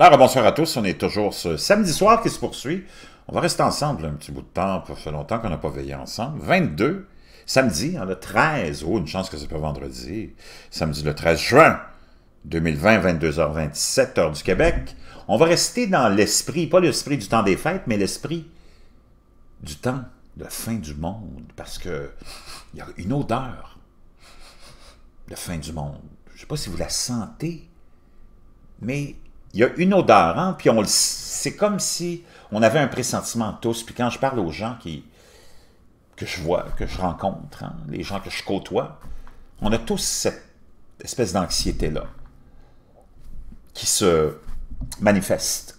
Alors, bonsoir à tous. On est toujours ce samedi soir qui se poursuit. On va rester ensemble un petit bout de temps. Ça fait longtemps qu'on n'a pas veillé ensemble. 22, samedi, hein, le 13. Oh, une chance que ce soit vendredi. Samedi le 13 juin 2020, 22h27, heure du Québec. On va rester dans l'esprit, pas l'esprit du temps des fêtes, mais l'esprit du temps de fin du monde. Parce que il y a une odeur de fin du monde. Je ne sais pas si vous la sentez, mais il y a une odeur, hein, puis on c'est comme si on avait un pressentiment tous. Puis quand je parle aux gens qui, que je vois, que je rencontre, hein, les gens que je côtoie, on a tous cette espèce d'anxiété-là qui se manifeste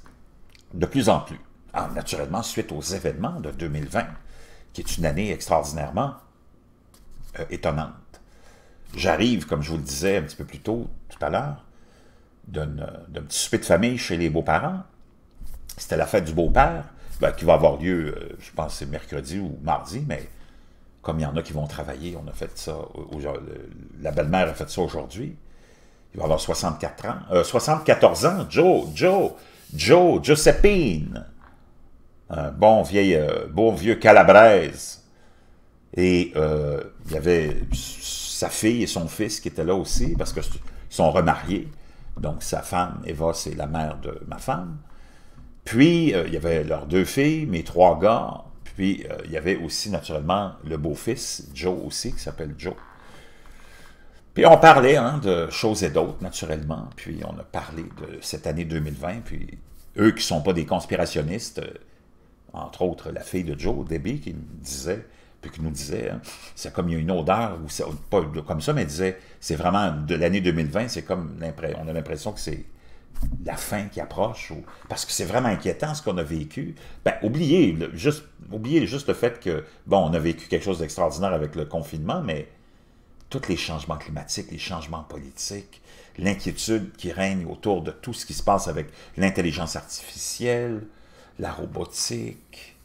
de plus en plus. Alors, ah, naturellement, suite aux événements de 2020, qui est une année extraordinairement euh, étonnante. J'arrive, comme je vous le disais un petit peu plus tôt, tout à l'heure, euh, d'un petit souper de famille chez les beaux-parents. C'était la fête du beau-père, ben, qui va avoir lieu, euh, je pense c'est mercredi ou mardi, mais comme il y en a qui vont travailler, on a fait ça, la belle-mère a fait ça aujourd'hui. Il va avoir 64 ans, 74 euh, ans, Joe, Joe, Joe, Josephine. Un bon, vieil, vieux calabraise. Et il y avait sa fille et son fils qui étaient là aussi, parce que sont remariés donc sa femme, Eva, c'est la mère de ma femme. Puis, euh, il y avait leurs deux filles, mes trois gars, puis euh, il y avait aussi, naturellement, le beau-fils, Joe aussi, qui s'appelle Joe. Puis on parlait hein, de choses et d'autres, naturellement, puis on a parlé de cette année 2020, puis eux qui ne sont pas des conspirationnistes, euh, entre autres la fille de Joe, Debbie, qui me disait puis qu'il nous disait, hein, c'est comme il y a une odeur, ou pas comme ça, mais il disait, c'est vraiment de l'année 2020, c'est comme on a l'impression que c'est la fin qui approche, ou, parce que c'est vraiment inquiétant ce qu'on a vécu. Ben, oubliez, juste, oubliez juste le fait que, bon, on a vécu quelque chose d'extraordinaire avec le confinement, mais tous les changements climatiques, les changements politiques, l'inquiétude qui règne autour de tout ce qui se passe avec l'intelligence artificielle, la robotique,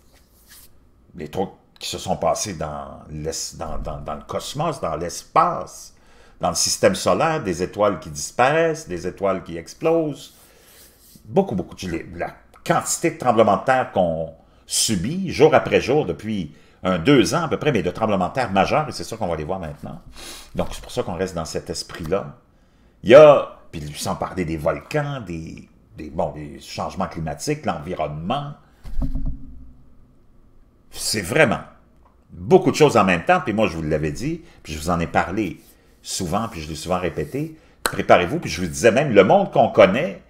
les trucs se sont passés dans, dans, le cosmos, dans l'espace, dans le système solaire, des étoiles qui disparaissent, des étoiles qui explosent. Beaucoup, beaucoup de... La quantité de tremblements de terre qu'on subit jour après jour depuis un deux ans à peu près, mais de tremblements de terre majeurs, et c'est ça qu'on va les voir maintenant. Donc, c'est pour ça qu'on reste dans cet esprit-là. Il y a, puis sans parler des volcans, des, des, bon, des changements climatiques, l'environnement. C'est vraiment beaucoup de choses en même temps, puis moi, je vous l'avais dit, puis je vous en ai parlé souvent, puis je l'ai souvent répété, préparez-vous, puis je vous disais même, le monde qu'on connaît,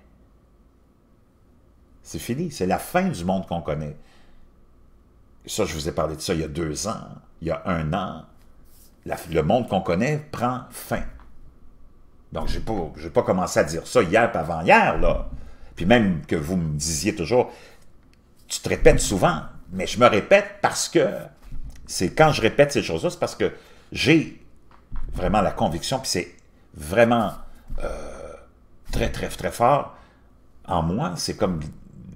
c'est fini, c'est la fin du monde qu'on connaît. Ça, je vous ai parlé de ça il y a deux ans, il y a un an, le monde qu'on connaît prend fin. Donc, je n'ai pas, pas commencé à dire ça hier pas avant-hier, là. Puis même que vous me disiez toujours, tu te répètes souvent, mais je me répète parce que c'est quand je répète ces choses-là, c'est parce que j'ai vraiment la conviction, puis c'est vraiment euh, très, très, très fort en moi, c'est comme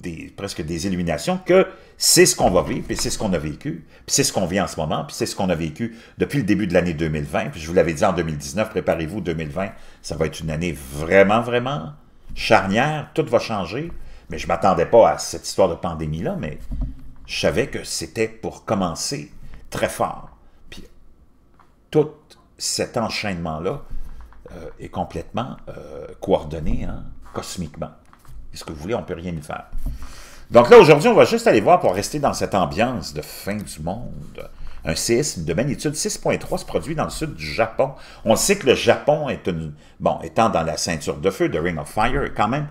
des, presque des illuminations, que c'est ce qu'on va vivre, puis c'est ce qu'on a vécu, puis c'est ce qu'on vit en ce moment, puis c'est ce qu'on a vécu depuis le début de l'année 2020, puis je vous l'avais dit en 2019, préparez-vous, 2020, ça va être une année vraiment, vraiment charnière, tout va changer, mais je ne m'attendais pas à cette histoire de pandémie-là, mais je savais que c'était pour commencer très fort. Puis tout cet enchaînement-là euh, est complètement euh, coordonné hein, cosmiquement. Est-ce que vous voulez, on ne peut rien y faire. Donc là, aujourd'hui, on va juste aller voir pour rester dans cette ambiance de fin du monde. Un séisme de magnitude 6.3 se produit dans le sud du Japon. On sait que le Japon est une... Bon, étant dans la ceinture de feu, the Ring of Fire, est quand même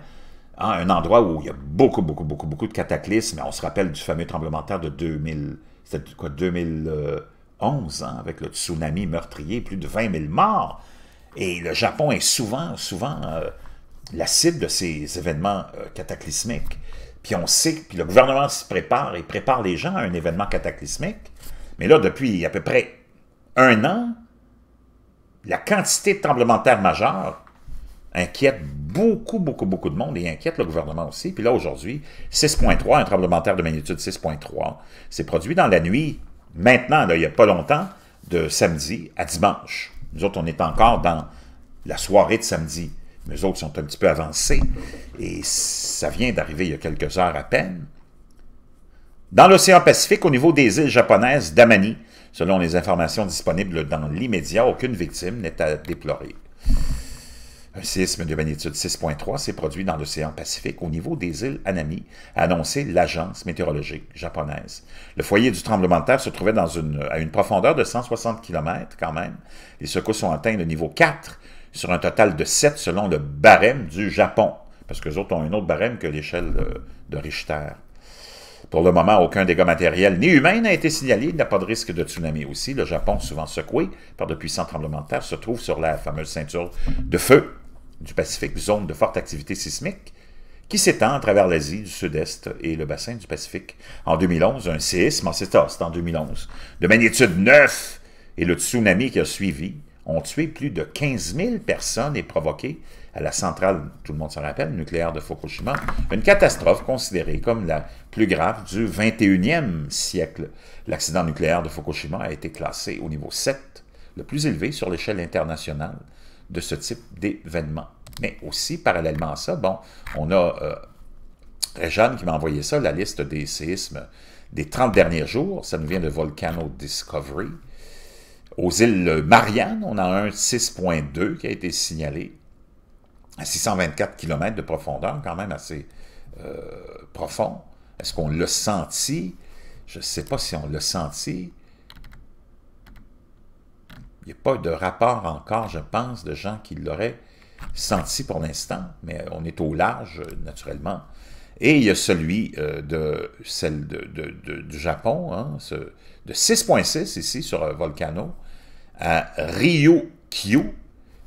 hein, un endroit où il y a beaucoup, beaucoup, beaucoup, beaucoup de cataclysmes. On se rappelle du fameux tremblement de terre de 2000 c'était quoi, 2011, hein, avec le tsunami meurtrier, plus de 20 000 morts. Et le Japon est souvent, souvent euh, la cible de ces événements euh, cataclysmiques. Puis on sait, que le gouvernement se prépare et prépare les gens à un événement cataclysmique. Mais là, depuis à peu près un an, la quantité de tremblements de terre majeurs inquiète beaucoup, beaucoup, beaucoup de monde et inquiète le gouvernement aussi. Puis là, aujourd'hui, 6.3, un tremblement de terre de magnitude 6.3, s'est produit dans la nuit, maintenant, il n'y a pas longtemps, de samedi à dimanche. Nous autres, on est encore dans la soirée de samedi. Mais autres sont un petit peu avancés. Et ça vient d'arriver il y a quelques heures à peine. Dans l'océan Pacifique, au niveau des îles japonaises d'Amani, selon les informations disponibles dans l'immédiat, aucune victime n'est à déplorer. Un séisme de magnitude 6.3 s'est produit dans l'océan Pacifique au niveau des îles Anami, a annoncé l'agence météorologique japonaise. Le foyer du tremblement de terre se trouvait à une profondeur de 160 km quand même. Les secousses ont atteint le niveau 4 sur un total de 7 selon le barème du Japon, parce que les autres ont un autre barème que l'échelle de, de Richter. Pour le moment, aucun dégât matériel ni humain n'a été signalé. Il n'y a pas de risque de tsunami aussi. Le Japon, souvent secoué par de puissants tremblements de terre, se trouve sur la fameuse ceinture de feu du Pacifique, zone de forte activité sismique, qui s'étend à travers l'Asie du Sud-Est et le bassin du Pacifique. En 2011, un séisme, c'est en 2011, de magnitude 9 et le tsunami qui a suivi ont tué plus de 15 000 personnes et provoqué à la centrale, tout le monde se rappelle, nucléaire de Fukushima, une catastrophe considérée comme la plus grave du 21e siècle. L'accident nucléaire de Fukushima a été classé au niveau 7, le plus élevé sur l'échelle internationale, de ce type d'événement. Mais aussi, parallèlement à ça, bon, on a euh, très Réjeanne qui m'a envoyé ça, la liste des séismes des 30 derniers jours. Ça nous vient de Volcano Discovery. Aux îles Marianne, on a un 6.2 qui a été signalé à 624 km de profondeur, quand même assez euh, profond. Est-ce qu'on l'a senti? Je ne sais pas si on l'a senti de rapport encore, je pense, de gens qui l'auraient senti pour l'instant, mais on est au large, naturellement. Et il y a celui euh, de celle de, du Japon, hein, de 6.6 ici sur un euh, Volcano, à Ryukyu.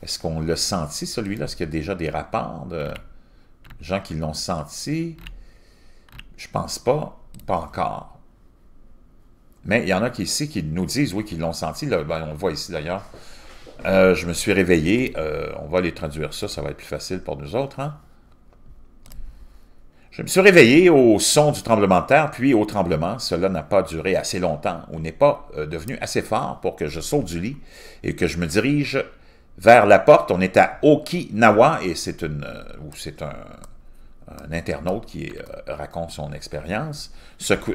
Est-ce qu'on l'a senti celui-là? Est-ce qu'il y a déjà des rapports de gens qui l'ont senti? Je pense pas, pas encore. Mais il y en a qui ici qui nous disent, oui, qu'ils l'ont senti. Ben, on le voit ici d'ailleurs. Euh, je me suis réveillé. Euh, on va les traduire ça, ça va être plus facile pour nous autres. Hein. Je me suis réveillé au son du tremblement de terre, puis au tremblement. Cela n'a pas duré assez longtemps ou n'est pas euh, devenu assez fort pour que je saute du lit et que je me dirige vers la porte. On est à Okinawa et c'est une, c'est un, un internaute qui euh, raconte son expérience.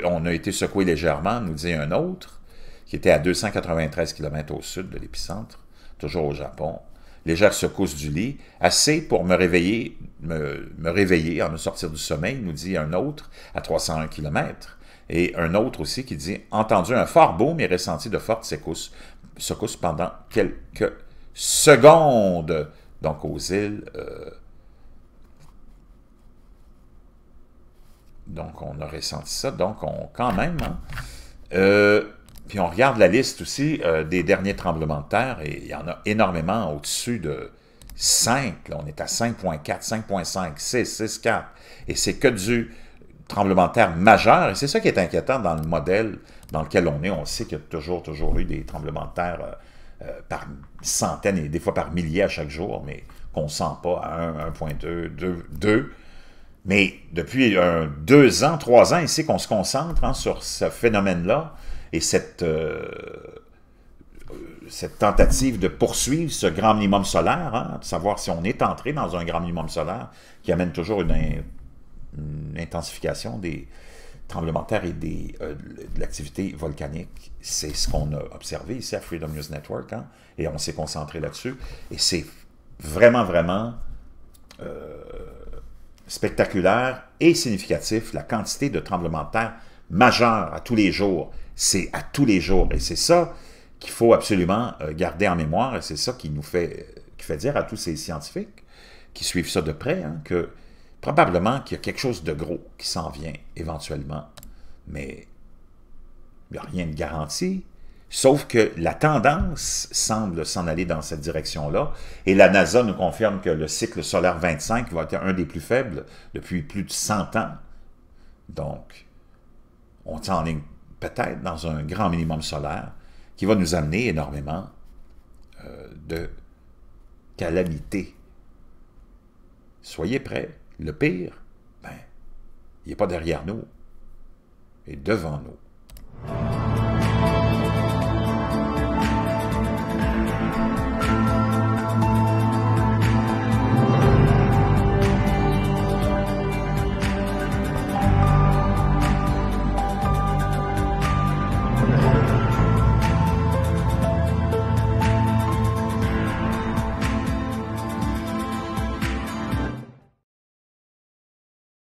on a été secoué légèrement, nous dit un autre, qui était à 293 km au sud de l'épicentre, toujours au Japon. Légère secousse du lit, assez pour me réveiller, me, réveiller, à me sortir du sommeil, nous dit un autre, à 301 km. Et un autre aussi qui dit Entendu un fort boom et ressenti de fortes secousses, secousses pendant quelques secondes. Donc aux îles. Euh, Donc, on aurait senti ça. Donc, on, quand même... Hein. Euh, puis on regarde la liste aussi euh, des derniers tremblements de terre, et il y en a énormément au-dessus de 5. Là, on est à 5.4, 5.5, 6, 6, 4, Et c'est que du tremblement de terre majeur, et c'est ça qui est inquiétant dans le modèle dans lequel on est. On sait qu'il y a toujours, toujours eu des tremblements de terre euh, par centaines et des fois par milliers à chaque jour, mais qu'on ne sent pas à 1, 1.2, 2, 2 mais depuis deux ans, trois ans ici qu'on se concentre hein, sur ce phénomène-là et euh, cette, tentative de poursuivre ce grand minimum solaire, hein, de savoir si on est entré dans un grand minimum solaire qui amène toujours une, intensification des tremblements de terre et des, euh, de l'activité volcanique. C'est ce qu'on a observé ici à Freedom News Network hein, et on s'est concentré là-dessus. Et c'est vraiment, vraiment... Euh, spectaculaire et significatif, la quantité de tremblements de terre majeurs à tous les jours. C'est à tous les jours. Et c'est ça qu'il faut absolument euh, garder en mémoire, et c'est ça qui nous fait, qui fait dire à tous ces scientifiques qui suivent ça de près, hein, que probablement qu'il y a quelque chose de gros qui s'en vient éventuellement, mais il n'y a rien de garanti, Sauf que la tendance semble s'en aller dans cette direction-là, et la NASA nous confirme que le cycle solaire 25 va être un des plus faibles depuis plus de 100 ans. Donc, on est en ligne peut-être dans un grand minimum solaire qui va nous amener énormément euh, de calamités. Soyez prêts. Le pire, ben, il n'est pas derrière nous, il est devant nous.